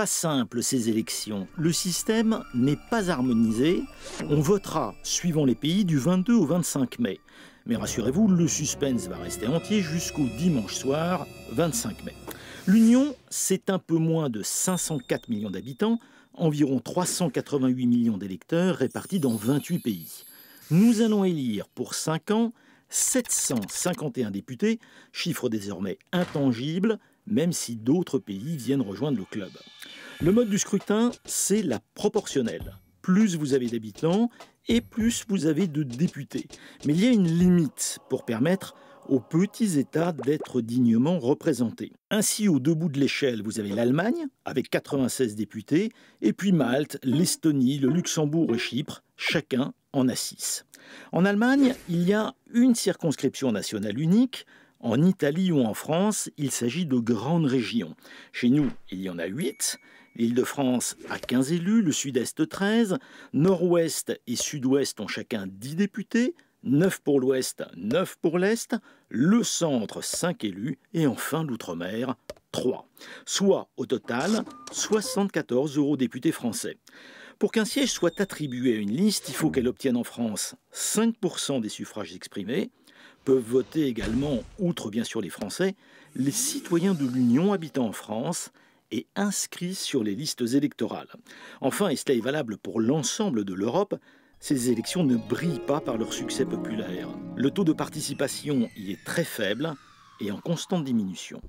pas simple ces élections. Le système n'est pas harmonisé. On votera, suivant les pays, du 22 au 25 mai. Mais rassurez-vous, le suspense va rester entier jusqu'au dimanche soir, 25 mai. L'Union, c'est un peu moins de 504 millions d'habitants, environ 388 millions d'électeurs répartis dans 28 pays. Nous allons élire pour 5 ans 751 députés, chiffre désormais intangible, même si d'autres pays viennent rejoindre le club. Le mode du scrutin, c'est la proportionnelle. Plus vous avez d'habitants et plus vous avez de députés. Mais il y a une limite pour permettre aux petits États d'être dignement représentés. Ainsi, au deux bouts de l'échelle, vous avez l'Allemagne, avec 96 députés, et puis Malte, l'Estonie, le Luxembourg et Chypre, chacun en a En Allemagne, il y a une circonscription nationale unique, en Italie ou en France, il s'agit de grandes régions. Chez nous, il y en a 8. L'Île-de-France a 15 élus, le Sud-Est 13, Nord-Ouest et Sud-Ouest ont chacun 10 députés, 9 pour l'Ouest, 9 pour l'Est, le Centre 5 élus et enfin l'Outre-mer 3, soit au total 74 eurodéputés français. Pour qu'un siège soit attribué à une liste, il faut qu'elle obtienne en France 5% des suffrages exprimés. Peuvent voter également, outre bien sûr les Français, les citoyens de l'Union habitant en France et inscrits sur les listes électorales. Enfin, et cela est valable pour l'ensemble de l'Europe, ces élections ne brillent pas par leur succès populaire. Le taux de participation y est très faible et en constante diminution.